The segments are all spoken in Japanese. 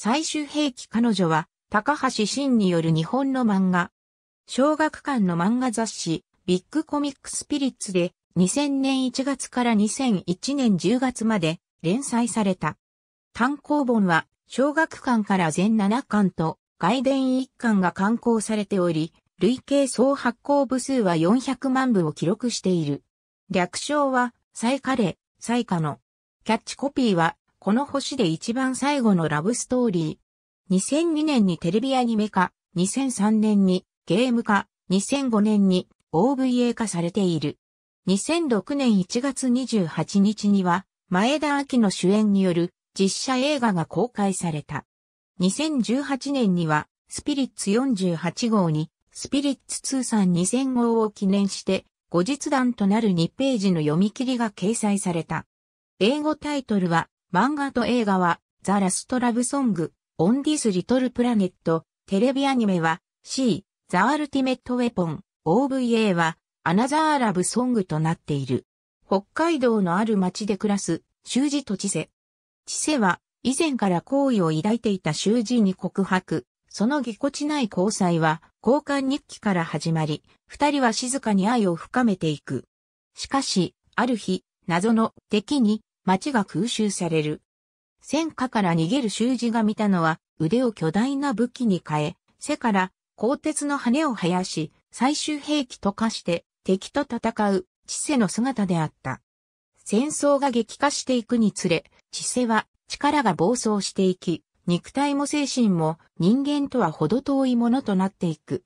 最終兵器彼女は、高橋真による日本の漫画。小学館の漫画雑誌、ビッグコミックスピリッツで、2000年1月から2001年10月まで連載された。単行本は、小学館から全7巻と、外伝1巻が刊行されており、累計総発行部数は400万部を記録している。略称は、サイカレ、サイカの。キャッチコピーは、この星で一番最後のラブストーリー。2002年にテレビアニメ化、2003年にゲーム化、2005年に OVA 化されている。2006年1月28日には、前田明の主演による実写映画が公開された。2018年には、スピリッツ48号に、スピリッツ通算2000号を記念して、後日談となる2ページの読み切りが掲載された。英語タイトルは、漫画と映画は、ザ・ラスト・ラブ・ソング、オン・ディス・リトル・プラネット、テレビアニメは、C、ザ・アルティメット・ウェポン、OVA は、アナザー・ラブ・ソングとなっている。北海道のある町で暮らす、修士と知世。知世は、以前から好意を抱いていた修士に告白。そのぎこちない交際は、交換日記から始まり、二人は静かに愛を深めていく。しかし、ある日、謎の敵に町が空襲される。戦火から逃げる囚人が見たのは、腕を巨大な武器に変え、背から鋼鉄の羽を生やし、最終兵器と化して敵と戦う、知世の姿であった。戦争が激化していくにつれ、知世は力が暴走していき、肉体も精神も人間とは程遠いものとなっていく。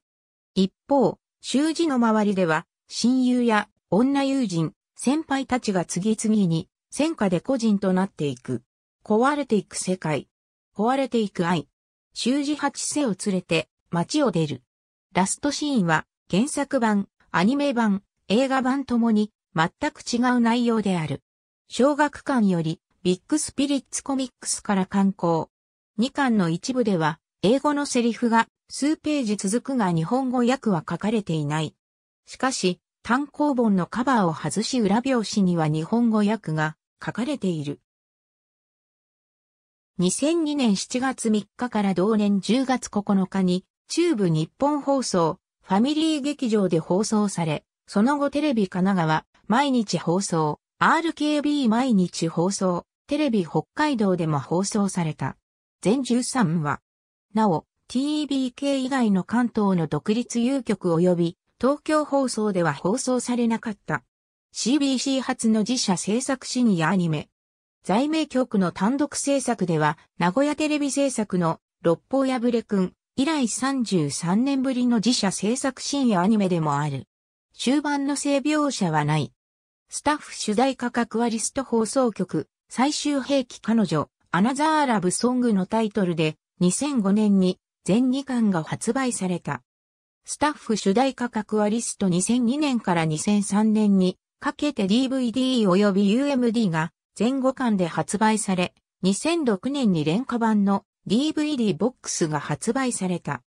一方、習字の周りでは、親友や女友人、先輩たちが次々に戦火で個人となっていく。壊れていく世界。壊れていく愛。修士八世を連れて街を出る。ラストシーンは原作版、アニメ版、映画版ともに全く違う内容である。小学館よりビッグスピリッツコミックスから刊行。2巻の一部では英語のセリフが数ページ続くが日本語訳は書かれていない。しかし、単行本のカバーを外し裏表紙には日本語訳が書かれている。2002年7月3日から同年10月9日に、中部日本放送、ファミリー劇場で放送され、その後テレビ神奈川、毎日放送、RKB 毎日放送、テレビ北海道でも放送された。全13話。なお、TBK 以外の関東の独立有局及び東京放送では放送されなかった。CBC 初の自社制作シニアアニメ。在名局の単独制作では、名古屋テレビ制作の六方破れくん以来33年ぶりの自社制作深夜アニメでもある。終盤の性描写はない。スタッフ主題価格はリスト放送局、最終兵器彼女、アナザーラブソングのタイトルで、2005年に全2巻が発売された。スタッフ主題価格はリスト2002年から2003年にかけて DVD 及び UMD が前後間で発売され、2006年に廉価版の DVD ボックスが発売された。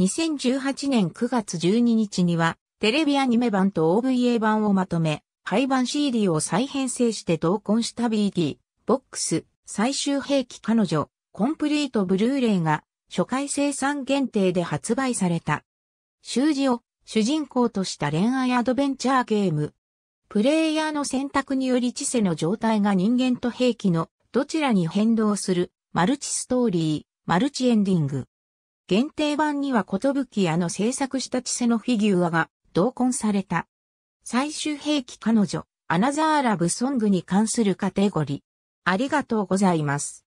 2018年9月12日には、テレビアニメ版と OVA 版をまとめ、廃盤 CD を再編成して同梱した BD、ボックス、最終兵器彼女、コンプリートブルーレイが初回生産限定で発売された。習字を主人公とした恋愛アドベンチャーゲーム、プレイヤーの選択により知性の状態が人間と兵器のどちらに変動するマルチストーリー、マルチエンディング。限定版にはことぶき屋の制作した知性のフィギュアが同梱された。最終兵器彼女、アナザーラブソングに関するカテゴリー。ありがとうございます。